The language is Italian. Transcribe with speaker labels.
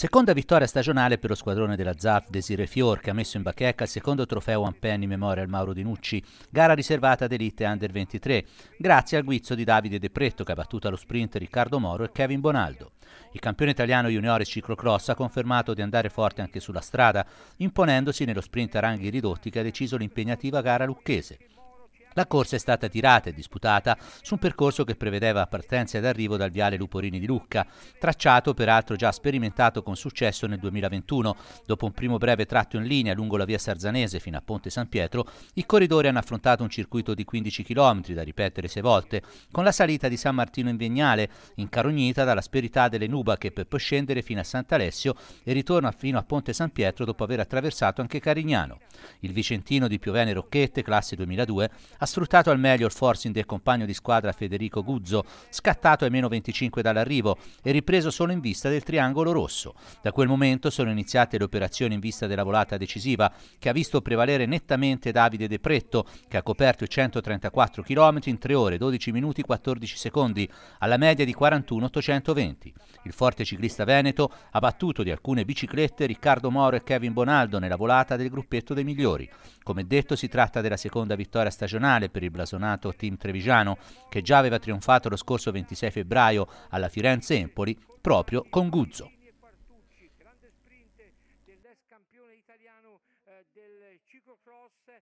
Speaker 1: Seconda vittoria stagionale per lo squadrone della ZAF Desire Fior che ha messo in bacheca il secondo trofeo One Penny Memorial Mauro Di Nucci, gara riservata ad Elite Under 23, grazie al guizzo di Davide De Pretto che ha battuto allo sprint Riccardo Moro e Kevin Bonaldo. Il campione italiano juniore ciclocross ha confermato di andare forte anche sulla strada, imponendosi nello sprint a ranghi ridotti che ha deciso l'impegnativa gara lucchese. La corsa è stata tirata e disputata su un percorso che prevedeva partenza ed arrivo dal viale Luporini di Lucca, tracciato peraltro già sperimentato con successo nel 2021. Dopo un primo breve tratto in linea lungo la via Sarzanese fino a Ponte San Pietro, i corridori hanno affrontato un circuito di 15 km da ripetere sei volte, con la salita di San Martino in Vegnale, incarognita dalla sperità delle Nubache per poi scendere fino a Sant'Alessio e ritorno fino a Ponte San Pietro dopo aver attraversato anche Carignano. Il vicentino di Piovene Rocchette, classe 2002, ha sfruttato al meglio il forcing del compagno di squadra Federico Guzzo, scattato ai meno 25 dall'arrivo e ripreso solo in vista del triangolo rosso. Da quel momento sono iniziate le operazioni in vista della volata decisiva, che ha visto prevalere nettamente Davide De Pretto, che ha coperto i 134 km in 3 ore 12 minuti 14 secondi, alla media di 41 820. Il forte ciclista veneto ha battuto di alcune biciclette Riccardo Moro e Kevin Bonaldo nella volata del gruppetto dei migliori. Come detto, si tratta della seconda vittoria stagionale nazionale per il blasonato team trevigiano, che già aveva trionfato lo scorso 26 febbraio alla Firenze Empoli proprio con Guzzo.